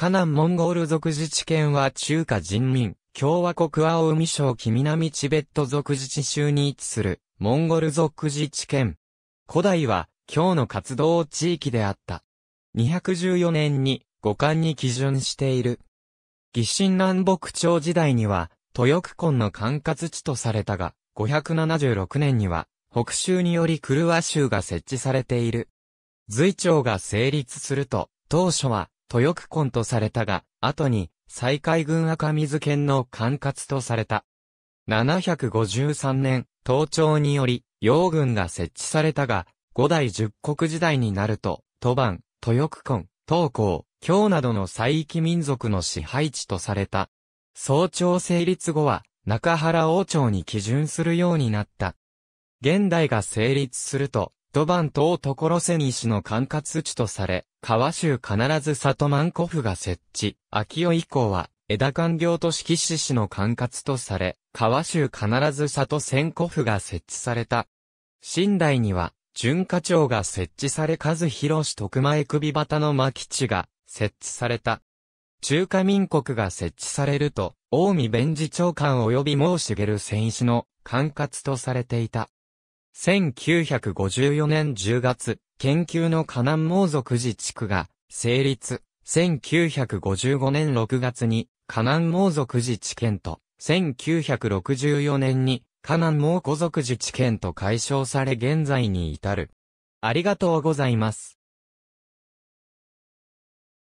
カナンモンゴール族自治権は中華人民、共和国青海省紀南チベット族自治州に位置する、モンゴル族自治権。古代は、今日の活動地域であった。214年に、五冠に基準している。義心南北朝時代には、豊久根の管轄地とされたが、576年には、北州によりクルワ州が設置されている。随朝が成立すると、当初は、豊久根とされたが、後に、西海軍赤水県の管轄とされた。753年、東朝により、洋軍が設置されたが、五代十国時代になると、都番、豊久根、東高、京などの西域民族の支配地とされた。早朝成立後は、中原王朝に基準するようになった。現代が成立すると、ドバン等所瀬西の管轄地とされ、川州必ず里万古府が設置、秋代以降は、枝官業と敷市市の管轄とされ、川州必ず里千古府が設置された。新代には、巡課長が設置され和広徳前首旗の牧地が設置された。中華民国が設置されると、近江弁事長官及び毛茂戦士の管轄とされていた。1954年10月、研究の河南毛族自治区が成立。1955年6月に河南毛族自治県と、1964年に河南毛古族自治県と解消され現在に至る。ありがとうございます。